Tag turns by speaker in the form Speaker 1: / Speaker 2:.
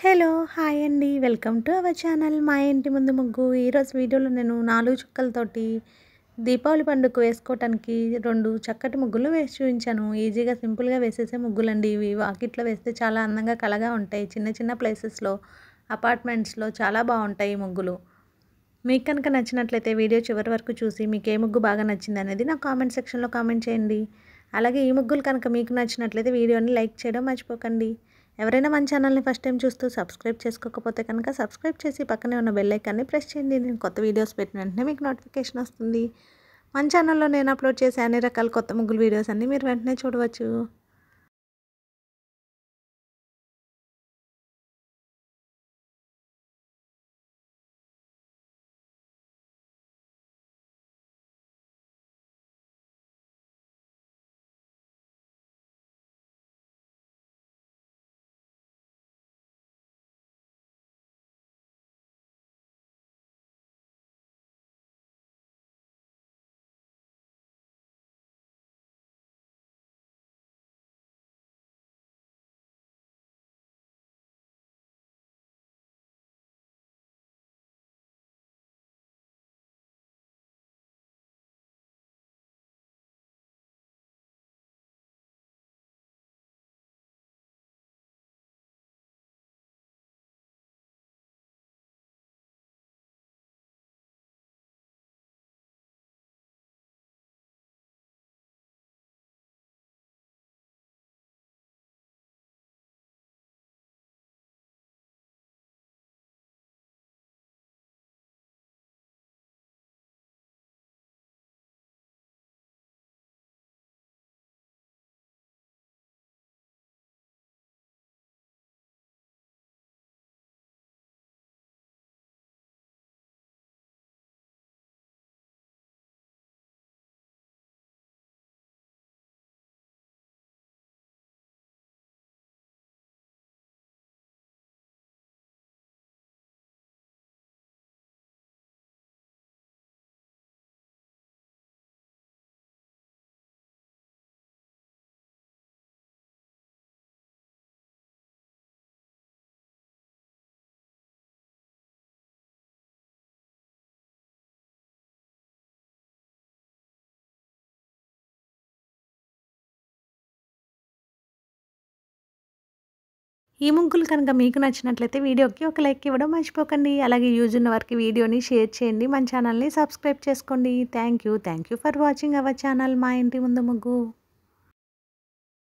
Speaker 1: hello hi అండి welcome to our channel మా ఇంటి ముందు ముగ్గు ఈరోజు వీడియోలో నేను నాలుగు చుక్కలతోటి దీపావళి పండుగ వేసుకోవటానికి రెండు చక్కటి ముగ్గులు వేసి చూపించాను ఈజీగా సింపుల్గా వేసేసే ముగ్గులండి ఇవి వాకిట్లో వేస్తే చాలా అందంగా కలగా ఉంటాయి చిన్న చిన్న ప్లేసెస్లో అపార్ట్మెంట్స్లో చాలా బాగుంటాయి ఈ ముగ్గులు మీకు కనుక నచ్చినట్లయితే వీడియో చివరి వరకు చూసి మీకు ఏ ముగ్గు బాగా నచ్చింది అనేది నా కామెంట్ సెక్షన్లో కామెంట్ చేయండి అలాగే ఈ ముగ్గులు కనుక మీకు నచ్చినట్లయితే వీడియోని లైక్ చేయడం మర్చిపోకండి ఎవరైనా మన ఛానల్ని ఫస్ట్ టైం చూస్తూ సబ్స్క్రైబ్ చేసుకోకపోతే కనుక సబ్స్క్రైబ్ చేసి పక్కనే ఉన్న బెల్లైకాన్ని ప్రెస్ చేయండి నేను కొత్త వీడియోస్ పెట్టిన వెంటనే మీకు నోటిఫికేషన్ వస్తుంది మన ఛానల్లో నేను అప్లోడ్ చేసే అన్ని రకాల కొత్త ముగ్గులు వీడియోస్ అన్నీ మీరు వెంటనే
Speaker 2: చూడవచ్చు ఈ ముగ్గులు కనుక మీకు
Speaker 1: నచ్చినట్లయితే వీడియోకి ఒక లైక్ ఇవ్వడం మర్చిపోకండి అలాగే యూజ్ ఉన్న వారికి వీడియోని షేర్ చేయండి మన ఛానల్ని సబ్స్క్రైబ్ చేసుకోండి thank you thank you for watching our channel మా ఇంటి ముందు ముగ్గు